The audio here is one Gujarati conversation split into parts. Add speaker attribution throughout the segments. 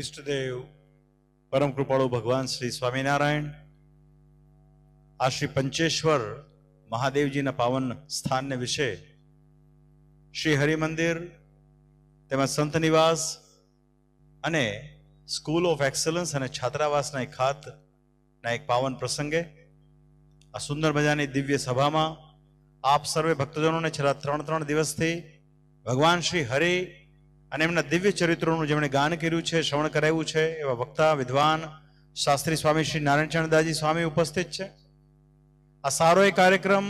Speaker 1: ઈષ્ટદેવ પરમ કૃપાળુ ભગવાન શ્રી સ્વામિનારાયણ આ શ્રી પંચેશ્વર મહાદેવજીના પાવન સ્થાનને વિશે શ્રી હરિમંદિર તેમજ સંત નિવાસ અને સ્કૂલ ઓફ એક્સલન્સ અને છાત્રાવાસના એક ખાતના એક પાવન પ્રસંગે આ સુંદર મજાની દિવ્ય સભામાં આપ સર્વે ભક્તજનોને છેલ્લા ત્રણ ત્રણ દિવસથી ભગવાન શ્રી હરિ અને એમના દિવ્ય ચરિત્રોનું જેમણે ગાન કર્યું છે શ્રવણ કરાવ્યું છે એવા વક્તા વિદ્વાન શાસ્ત્રી સ્વામી શ્રી નારાયણચંદ્રદાસજી સ્વામી ઉપસ્થિત છે આ સારો એ કાર્યક્રમ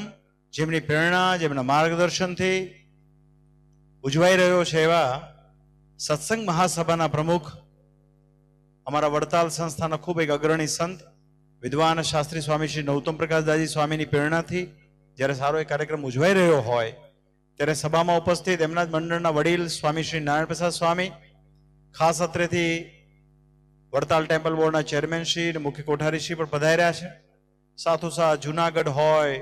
Speaker 1: જેમની પ્રેરણા જેમના માર્ગદર્શનથી ઉજવાઈ રહ્યો છે એવા સત્સંગ મહાસભાના પ્રમુખ અમારા વડતાલ સંસ્થાના ખૂબ એક અગ્રણી સંત વિદ્વાન શાસ્ત્રી સ્વામી શ્રી નૌતમ પ્રકાશદાજી સ્વામીની પ્રેરણાથી જ્યારે સારો એ કાર્યક્રમ ઉજવાઈ રહ્યો હોય ત્યારે સભામાં ઉપસ્થિત એમના જ મંડળના વડીલ સ્વામી શ્રી નારાયણ પ્રસાદ સ્વામી ખાસ અત્રેથી વડતાલ ટેમ્પલ બોર્ડના ચેરમેન અને મુખ્ય કોઠારીશ્રી પણ પણ રહ્યા છે સાથોસાથ જુનાગઢ હોય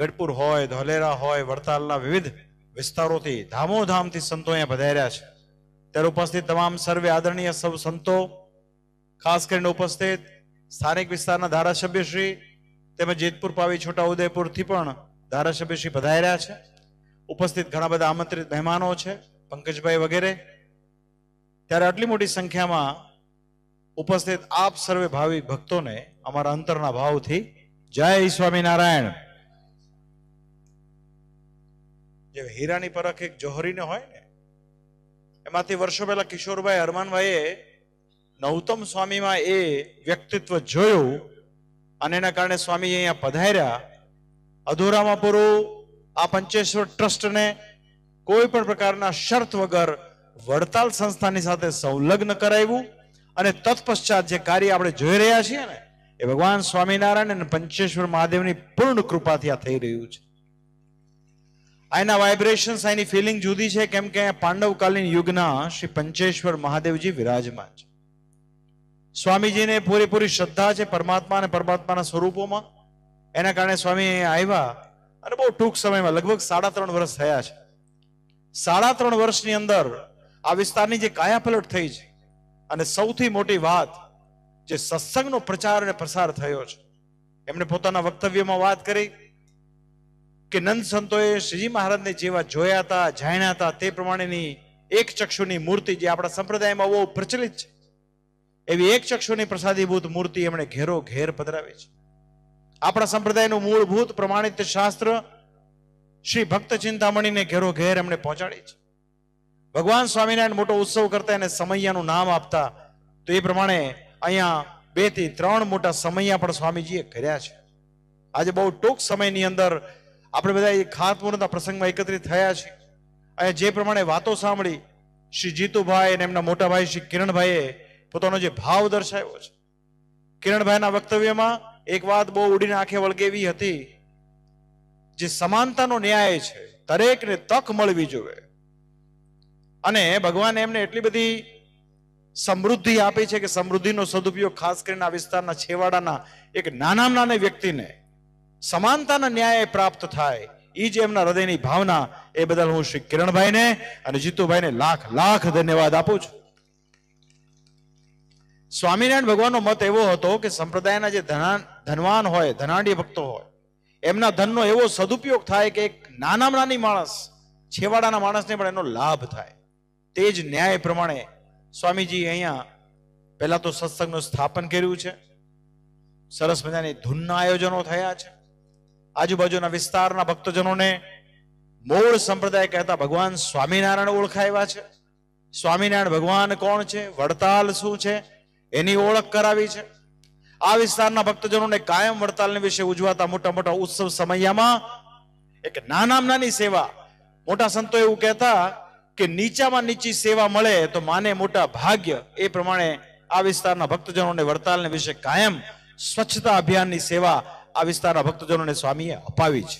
Speaker 1: ગઢપુર હોય ધોલેરા હોય વડતાલના વિવિધ વિસ્તારોથી ધામોધામથી સંતો અહીંયા રહ્યા છે ત્યારે ઉપસ્થિત તમામ સર્વે આદરણીય સૌ સંતો ખાસ કરીને ઉપસ્થિત સ્થાનિક વિસ્તારના ધારાસભ્યશ્રી તેમજ જેતપુર પાવી છોટા ઉદયપુરથી પણ ધારાસભ્યશ્રી રહ્યા છે ઉપસ્થિત ઘણા બધા આમંત્રિત મહેમાનો છે પંકજભાઈ વગેરે ત્યારે આટલી મોટી સંખ્યામાં ઉપસ્થિત આપ સર્વે ભાવિક ભક્તોને અમારા અંતરના ભાવથી જય સ્વામિનારાયણ જે હીરાની પરખ એક જોહરીને હોય ને એમાંથી વર્ષો પહેલા કિશોરભાઈ હરમાનભાઈએ નૌતમ સ્વામીમાં એ વ્યક્તિત્વ જોયું અને એના કારણે સ્વામી અહીંયા પધાર્યા અધૂરામાં પૂરું આ પંચેશ્વર ટ્રસ્ટને કોઈ પણ પ્રકારના શરત વગર વડતાલ સંસ્થાની સાથે સંલગ્ન કરાવ્યું અને તત્પશ્ચાત જે કાર્ય આપણે જોઈ રહ્યા છીએ ને એ ભગવાન સ્વામિનારાયણ અને પંચેશ્વર મહાદેવની પૂર્ણ કૃપાથી આ થઈ રહ્યું છે આના વાઇબ્રેશન આની ફિલિંગ જુદી છે કેમ કે પાંડવકાલીન યુગના શ્રી પંચેશ્વર મહાદેવજી વિરાજમાન છે સ્વામીજીને પૂરેપૂરી શ્રદ્ધા છે પરમાત્મા અને પરમાત્માના સ્વરૂપોમાં એના કારણે સ્વામી આવ્યા અને બહુ ટૂંક સમયમાં લગભગ સાડા ત્રણ વર્ષ થયા છે સાડા ત્રણ વર્ષની અંદર આ વિસ્તારની જે કાયાપલટ થઈ છે અને સૌથી મોટી વાત જે સત્સંગનો પ્રચાર અને પ્રસાર થયો છે એમણે પોતાના વક્તવ્યમાં વાત કરી કે નંદ સંતોએ શ્રીજી મહારાજને જેવા જોયા હતા જાણ્યા હતા તે પ્રમાણેની એક ચક્ષુની મૂર્તિ જે આપણા સંપ્રદાયમાં બહુ પ્રચલિત છે એવી એક ચક્ષુની પ્રસાદીભૂત મૂર્તિ એમણે ઘેરો ઘેર પધરાવી છે આપણા સંપ્રદાયનું મૂળભૂત પ્રમાણિત શાસ્ત્ર શ્રી ભક્ત ચિંતામણીને ઘેરો ઘેર એમને પહોંચાડી છે ભગવાન સ્વામિનારાયણ મોટો ઉત્સવ કરતા એને સમૈયાનું નામ આપતા તો એ પ્રમાણે અહીંયા બે થી ત્રણ મોટા સમૈયા પણ સ્વામીજીએ કર્યા છે આજે બહુ ટૂંક સમયની અંદર આપણે બધા એ ખાતમુહૂર્તના પ્રસંગમાં એકત્રિત થયા છે અહીંયા જે પ્રમાણે વાતો સાંભળી શ્રી જીતુભાઈ અને એમના મોટા ભાઈ શ્રી કિરણભાઈએ પોતાનો જે ભાવ દર્શાવ્યો છે કિરણભાઈના વક્તવ્યમાં એક વાત બહુ ઉડીને આંખે વળગેવી હતી જે સમાનતાનો ન્યાય છે દરેકને તક મળવી જોઈએ અને ભગવાન એમને એટલી બધી સમૃદ્ધિ આપી છે કે સમૃદ્ધિનો સદુપયોગ ખાસ કરીને આ વિસ્તારના છેવાડાના એક નાના નાના વ્યક્તિને સમાનતાના ન્યાય પ્રાપ્ત થાય એ જે એમના હૃદયની ભાવના એ બદલ હું શ્રી કિરણભાઈને અને જીતુભાઈને લાખ લાખ ધન્યવાદ આપું છું સ્વામિનારાયણ ભગવાનનો મત એવો હતો કે સંપ્રદાયના જે ધનવાન હોય ધનાઢ્ય ભક્તો હોય એમના ધનનો એવો સદુપયોગ થાય કે એક નાનામાં નાની માણસ છેવાડાના માણસને પણ એનો લાભ થાય તે જ ન્યાય પ્રમાણે સ્વામીજી અહીંયા પહેલાં તો સત્સંગનું સ્થાપન કર્યું છે સરસ મજાની ધૂનના આયોજનો થયા છે આજુબાજુના વિસ્તારના ભક્તજનોને મૂળ સંપ્રદાય કહેતા ભગવાન સ્વામિનારાયણ ઓળખાવ્યા છે સ્વામિનારાયણ ભગવાન કોણ છે વડતાલ શું છે એની ઓળખ કરાવી છે આ વિસ્તારના ભક્તજનોને કાયમ વડતાલને વિશે ઉજવાતા મોટા મોટા ઉત્સવ સમયમાં એક નાનામાં નાની સેવા મોટા સંતો એવું કહેતા કે નીચામાં નીચી સેવા મળે તો માને મોટા ભાગ્ય એ પ્રમાણે આ વિસ્તારના ભક્તજનોને વડતાલને વિશે કાયમ સ્વચ્છતા અભિયાનની સેવા આ વિસ્તારના ભક્તજનોને સ્વામીએ અપાવી છે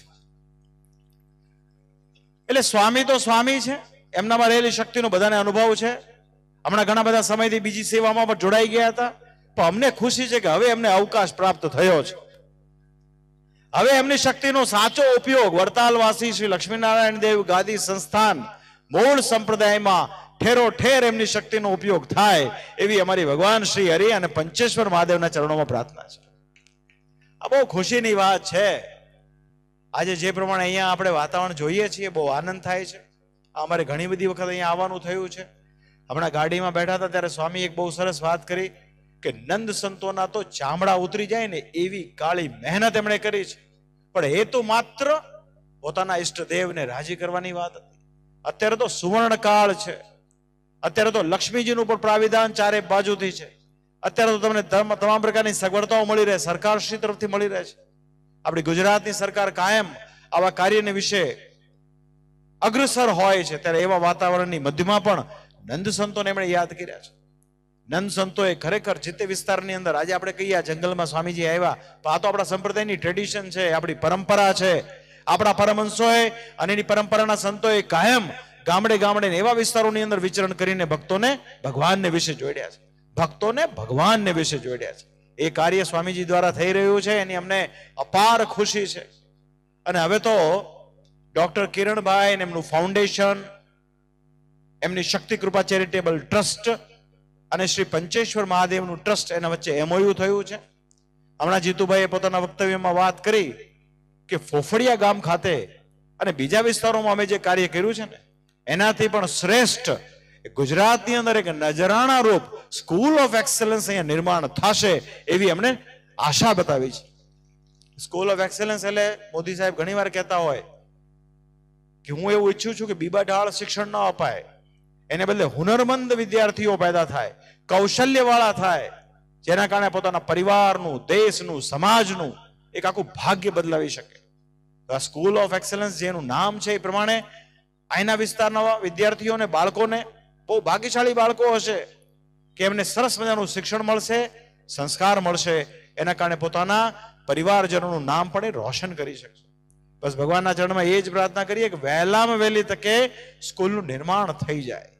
Speaker 1: એટલે સ્વામી તો સ્વામી છે એમનામાં રહેલી શક્તિનો બધાને અનુભવ છે હમણાં ઘણા બધા સમયથી બીજી સેવામાં પણ જોડાઈ ગયા હતા પણ અમને ખુશી છે કે હવે એમને અવકાશ પ્રાપ્ત થયો છે હવે એમની શક્તિનો સાચો ઉપયોગ વડતાલવાસી શ્રી લક્ષ્મીનારાયણ દેવ ગાદી સંસ્થાન મૂળ સંપ્રદાયમાં ઠેરો ઠેર એમની શક્તિનો ઉપયોગ થાય એવી અમારી ભગવાન શ્રી હરિ અને પંચેશ્વર મહાદેવના ચરણોમાં પ્રાર્થના છે આ બહુ ખુશીની વાત છે આજે જે પ્રમાણે અહીંયા આપણે વાતાવરણ જોઈએ છીએ બહુ આનંદ થાય છે અમારે ઘણી બધી વખત અહીંયા આવવાનું થયું છે હમણાં ગાડીમાં બેઠા હતા ત્યારે સ્વામી એક બહુ સરસ વાત કરી કે નંદ સંતોના તો ચામડા ઉતરી જાય ને એવી કાળી મહેનત એમણે કરી છે પણ એ તો માત્ર પોતાના ઈષ્ટદેવને રાજી કરવાની વાત હતી અત્યારે તો સુવર્ણકાળ છે અત્યારે તો લક્ષ્મીજીનું પણ પ્રાવિધાન ચારે બાજુથી છે અત્યારે તો તમને તમામ પ્રકારની સગવડતાઓ મળી રહે સરકાર શ્રી તરફથી મળી રહે છે આપણી ગુજરાતની સરકાર કાયમ આવા કાર્યને વિશે અગ્રસર હોય છે ત્યારે એવા વાતાવરણની મધ્યમાં પણ નંદ સંતોને એમણે યાદ કર્યા છે નંદ સંતોએ ખરેખર જે તે વિસ્તારની અંદર આજે આપણે કહીએ જંગલમાં સ્વામીજી આવ્યા તો આ તો આપણા સંપ્રદાયની ટ્રેડિશન છે આપણી પરંપરા છે આપણા પરમહંસોએ અને એની પરંપરાના સંતોએ કાયમ ગામડે ગામડે એવા વિસ્તારોની અંદર વિચરણ કરીને ભક્તોને ભગવાનને વિશે જોડ્યા છે ભક્તોને ભગવાનને વિશે જોડ્યા છે એ કાર્ય સ્વામીજી દ્વારા થઈ રહ્યું છે એની અમને અપાર ખુશી છે અને હવે તો ડોક્ટર કિરણભાઈ ને એમનું ફાઉન્ડેશન એમની શક્તિ કૃપા ચેરિટેબલ ટ્રસ્ટ અને શ્રી પંચેશ્વર મહાદેવનું ટ્રસ્ટ એના વચ્ચે એમઓયુ થયું છે હમણાં જીતુભાઈએ પોતાના વક્તવ્યમાં વાત કરી કે ફોફડિયા ગામ ખાતે અને બીજા વિસ્તારોમાં અમે જે કાર્ય કર્યું છે ને એનાથી પણ શ્રેષ્ઠ ગુજરાતની અંદર એક નજરાણા રૂપ સ્કૂલ ઓફ એક્સેલન્સ અહીંયા નિર્માણ થશે એવી અમને આશા બતાવી છે સ્કૂલ ઓફ એક્સેલન્સ એટલે મોદી સાહેબ ઘણીવાર કહેતા હોય કે હું એવું ઈચ્છું છું કે બીબા ઢાળ શિક્ષણ ન અપાય એને બદલે હુનરમંદ વિદ્યાર્થીઓ પેદા થાય કૌશલ્યવાળા થાય જેના કારણે પોતાના પરિવારનું દેશનું સમાજનું એક આખું ભાગ્ય બદલાવી શકે આ સ્કૂલ ઓફ એક્સલન્સ જેનું નામ છે એ પ્રમાણે અહીંના વિસ્તારના વિદ્યાર્થીઓને બાળકોને બહુ ભાગ્યશાળી બાળકો હશે કે એમને સરસ મજાનું શિક્ષણ મળશે સંસ્કાર મળશે એના કારણે પોતાના પરિવારજનોનું નામ પણ એ રોશન કરી શકશે બસ ભગવાનના ચરણમાં એ જ પ્રાર્થના કરીએ કે વહેલામાં વહેલી તકે સ્કૂલનું નિર્માણ થઈ જાય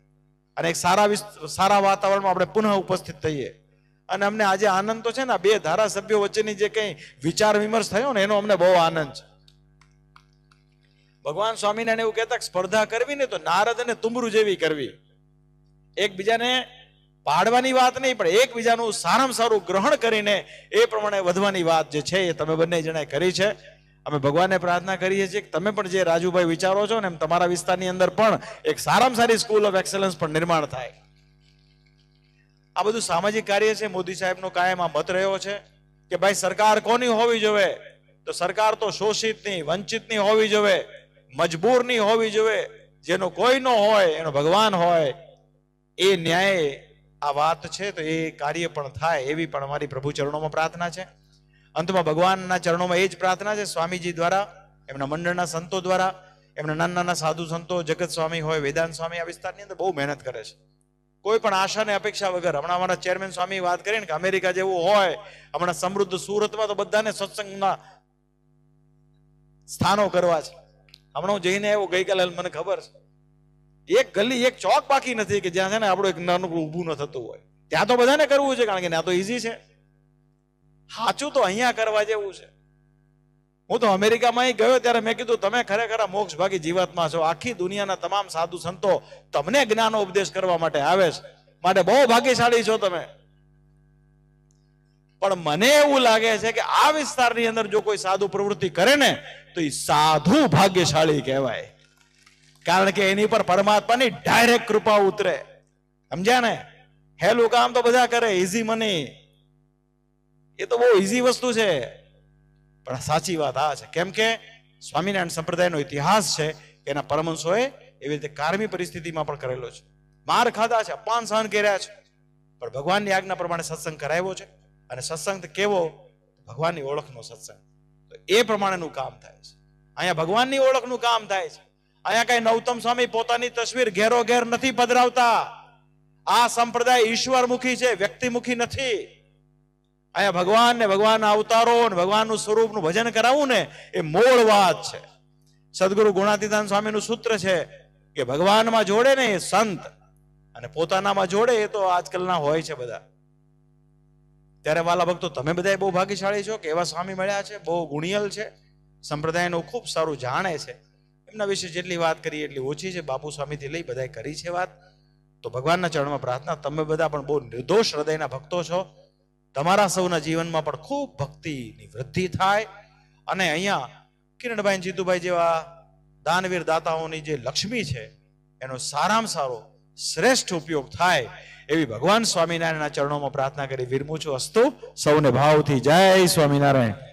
Speaker 1: અને એક સારા સારા વાતાવરણમાં આપણે પુનઃ ઉપસ્થિત થઈએ અને અમને આજે આનંદ તો છે ને બે ધારાસભ્યો વચ્ચેની જે કંઈ વિચાર વિમર્શ થયો ને એનો અમને બહુ આનંદ છે ભગવાન સ્વામિનારાયણ એવું કહેતા સ્પર્ધા કરવી ને તો નારદ અને તુમરું જેવી કરવી એકબીજાને પાડવાની વાત નહીં પણ એકબીજાનું સારામાં સારું ગ્રહણ કરીને એ પ્રમાણે વધવાની વાત જે છે એ તમે બંને જણાએ કરી છે અમે ભગવાનને પ્રાર્થના કરીએ છીએ તમે પણ જે રાજુભાઈ વિચારો છો ને એમ તમારા વિસ્તારની અંદર પણ એક સારામાં સારી સ્કૂલ ઓફ એક્સલન્સ પણ નિર્માણ થાય આ બધું સામાજિક કાર્ય છે મોદી સાહેબનો કાયમ આ મત રહ્યો છે કે ભાઈ સરકાર કોની હોવી જોવે તો સરકાર તો શોષિતની વંચિતની હોવી જોવે મજબૂરની હોવી જોઈએ જેનો કોઈ નો હોય એનો ભગવાન હોય એ ન્યાય આ વાત છે તો એ કાર્ય પણ થાય એવી પણ અમારી પ્રભુ ચરણોમાં પ્રાર્થના છે અંતમાં ભગવાનના ચરણોમાં એ જ પ્રાર્થના છે સ્વામીજી દ્વારા એમના મંડળના સંતો દ્વારા એમના નાના નાના સાધુ સંતો જગત સ્વામી હોય વેદાંત સ્વામી આ વિસ્તારની અંદર બહુ મહેનત કરે છે કોઈ પણ આશા ને અપેક્ષા વગર હમણાં અમારા ચેરમેન સ્વામી વાત કરીને કે અમેરિકા જેવું હોય હમણાં સમૃદ્ધ સુરતમાં તો બધાને સત્સંગના સ્થાનો કરવા છે હમણાં હું જઈને આવ્યો ગઈકાલે મને ખબર છે એક ગલી એક ચોક બાકી નથી કે જ્યાં છે ને આપણું એક નાનું ઊભું ન થતું હોય ત્યાં તો બધાને કરવું છે કારણ કે ત્યાં તો ઈઝી છે સાચું તો અહીંયા કરવા જેવું છે હું તો અમેરિકામાં ગયો ત્યારે મેં કીધું તમે ખરેખર મોક્ષ ભાગી જીવાત્મા છો આખી દુનિયાના તમામ સાધુ સંતો તમને જ્ઞાનો ઉપદેશ કરવા માટે આવે છે માટે બહુ ભાગ્યશાળી છો તમે પણ મને એવું લાગે છે કે આ વિસ્તારની અંદર જો કોઈ સાધુ પ્રવૃત્તિ કરે ને તો એ સાધુ ભાગ્યશાળી કહેવાય કારણ કે એની પર પરમાત્માની ડાયરેક્ટ કૃપા ઉતરે સમજ્યા ને હેલું કામ તો બધા કરે ઇઝી મની એ તો બહુ ઈઝી વસ્તુ છે પણ સાચી વાત આ છે કેમ કે સ્વામિનારાયણ સંપ્રદાયનો ઇતિહાસ છે કે એના પરમહંસોએ એવી રીતે કારમી પરિસ્થિતિમાં પણ કરેલો છે માર ખાધા છે અપમાન સહન કર્યા છે પણ ભગવાનની આજ્ઞા પ્રમાણે સત્સંગ કરાવ્યો છે અને સત્સંગ કેવો ભગવાનની ઓળખનો સત્સંગ તો એ પ્રમાણેનું કામ થાય છે અહીંયા ભગવાનની ઓળખનું કામ થાય છે અહીંયા કઈ નૌતમ સ્વામી પોતાની તસવીર ઘેરો ઘેર નથી પધરાવતા આ સંપ્રદાય ઈશ્વરમુખી છે વ્યક્તિમુખી નથી અહીંયા ભગવાન ને ભગવાન અવતારો ને ભગવાનનું સ્વરૂપનું ભજન કરાવવું ને એ મૂળ વાત છે સદગુરુ ગુણાતીતાન સ્વામીનું સૂત્ર છે કે ભગવાનમાં જોડે ને એ સંત અને પોતાનામાં જોડે એ તો આજકાલના હોય છે બધા ત્યારે વાલા ભક્તો તમે બધા બહુ ભાગ્યશાળી છો કે એવા સ્વામી મળ્યા છે બહુ ગુણિયલ છે સંપ્રદાયનું ખૂબ સારું જાણે છે એમના વિશે જેટલી વાત કરી એટલી ઓછી છે બાપુ સ્વામીથી લઈ બધાએ કરી છે વાત તો ભગવાનના ચરણમાં પ્રાર્થના તમે બધા પણ બહુ નિર્દોષ હૃદયના ભક્તો છો તમારા સૌના જીવનમાં પણ ખૂબ ભક્તિની વૃદ્ધિ થાય અને અહીંયા કિરણભાઈ જીતુભાઈ જેવા દાનવીર દાતાઓની જે લક્ષ્મી છે એનો સારામાં સારો શ્રેષ્ઠ ઉપયોગ થાય એવી ભગવાન સ્વામિનારાયણના ચરણોમાં પ્રાર્થના કરી વિરમું છું અસ્તુ સૌને ભાવથી જય સ્વામિનારાયણ